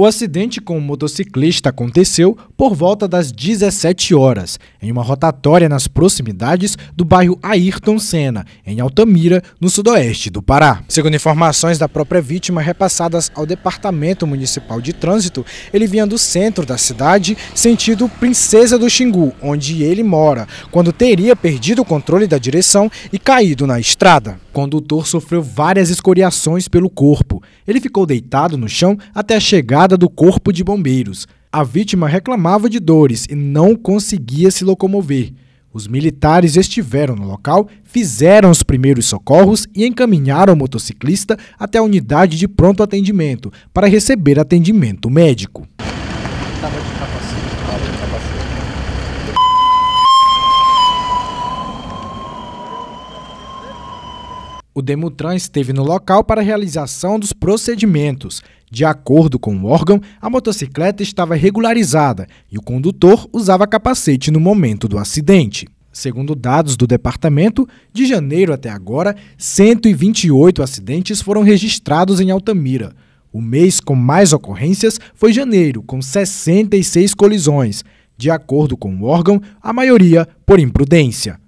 O acidente com o motociclista aconteceu por volta das 17 horas, em uma rotatória nas proximidades do bairro Ayrton Senna, em Altamira, no sudoeste do Pará. Segundo informações da própria vítima repassadas ao Departamento Municipal de Trânsito, ele vinha do centro da cidade, sentido Princesa do Xingu, onde ele mora, quando teria perdido o controle da direção e caído na estrada. O condutor sofreu várias escoriações pelo corpo. Ele ficou deitado no chão até a chegada retirada do corpo de bombeiros. A vítima reclamava de dores e não conseguia se locomover. Os militares estiveram no local, fizeram os primeiros socorros e encaminharam o motociclista até a unidade de pronto atendimento para receber atendimento médico. Tava de capacete, tava de capacete. O Demutran esteve no local para a realização dos procedimentos. De acordo com o órgão, a motocicleta estava regularizada e o condutor usava capacete no momento do acidente. Segundo dados do departamento, de janeiro até agora, 128 acidentes foram registrados em Altamira. O mês com mais ocorrências foi janeiro, com 66 colisões. De acordo com o órgão, a maioria por imprudência.